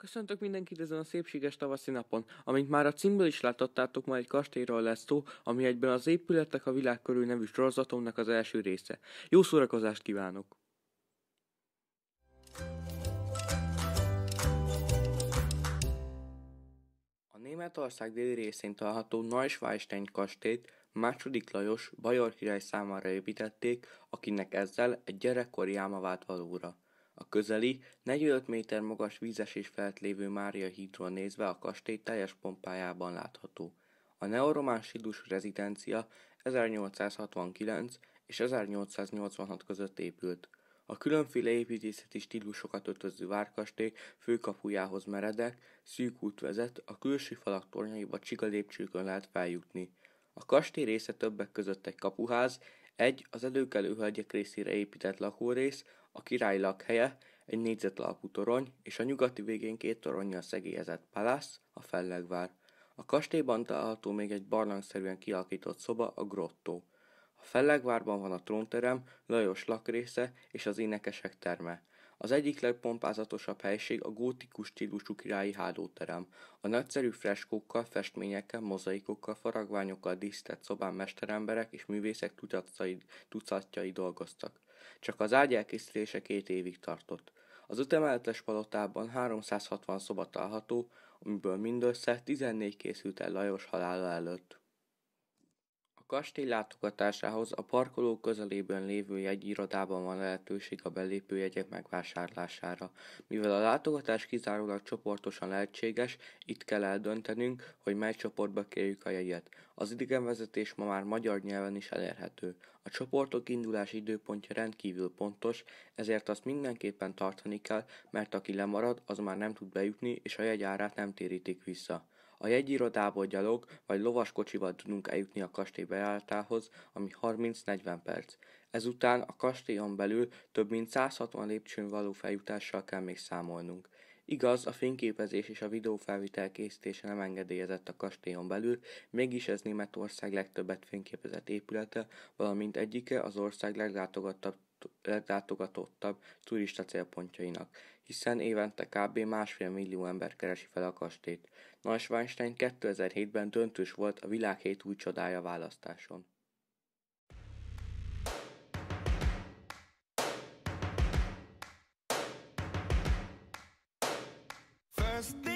Köszöntök mindenkit ezen a szépséges tavaszi napon. Amint már a címből is láthattátok, ma egy kastélyról lesz szó, ami egyben az épületek a világ körül nevű sorozatomnak az első része. Jó szórakozást kívánok! A Németország déli részén található Neuschweinstein kastélyt második Lajos, Bajor király számára építették, akinek ezzel egy gyerekkori álma vált valóra. A közeli, 45 méter magas vízesés felett lévő Mária-hídról nézve a kastély teljes pompájában látható. A neoromán sídus rezidencia 1869 és 1886 között épült. A különféle építészeti stílusokat ötöző várkastély főkapujához meredek, szűk út vezet, a külső falak tornyaiba csiga lépcsőkön lehet feljutni. A kastély része többek között egy kapuház, egy az előkelő hölgyek részére épített lakórész, a király lakhelye egy négyzet torony, és a nyugati végén két a szegélyezett palász, a fellegvár. A kastélyban található még egy barlangszerűen kialakított szoba, a grottó. A fellegvárban van a trónterem, Lajos lakrésze és az énekesek terme. Az egyik legpompázatosabb helység a gótikus stílusú királyi hálóterem. A nagyszerű freskókkal, festményekkel, mozaikokkal, faragványokkal díszített szobán mesteremberek és művészek tucatjai dolgoztak. Csak az ágy elkészítése két évig tartott. Az ötemeletes palotában 360 szoba található, amiből mindössze 14 készült el Lajos halála előtt kastély látogatásához a parkoló közelében lévő jegyirodában van lehetőség a belépő jegyek megvásárlására. Mivel a látogatás kizárólag csoportosan lehetséges, itt kell eldöntenünk, hogy mely csoportba kérjük a jegyet. Az idegenvezetés ma már magyar nyelven is elérhető. A csoportok indulási időpontja rendkívül pontos, ezért azt mindenképpen tartani kell, mert aki lemarad, az már nem tud bejutni, és a jegyárát nem térítik vissza. A jegyirodából gyalog vagy lovaskocsival tudunk eljutni a kastély bejáratához, ami 30-40 perc. Ezután a kastélyon belül több mint 160 lépcsőn való feljutással kell még számolnunk. Igaz, a fényképezés és a videófelvitel készítése nem engedélyezett a kastélyon belül, mégis ez Németország legtöbbet fényképezett épülete, valamint egyike az ország leglátogattabb leglátogatottabb turista célpontjainak, hiszen évente kb. másfél millió ember keresi fel a kastélyt. Neuschwanstein 2007-ben döntős volt a világ hét új csodája választáson. First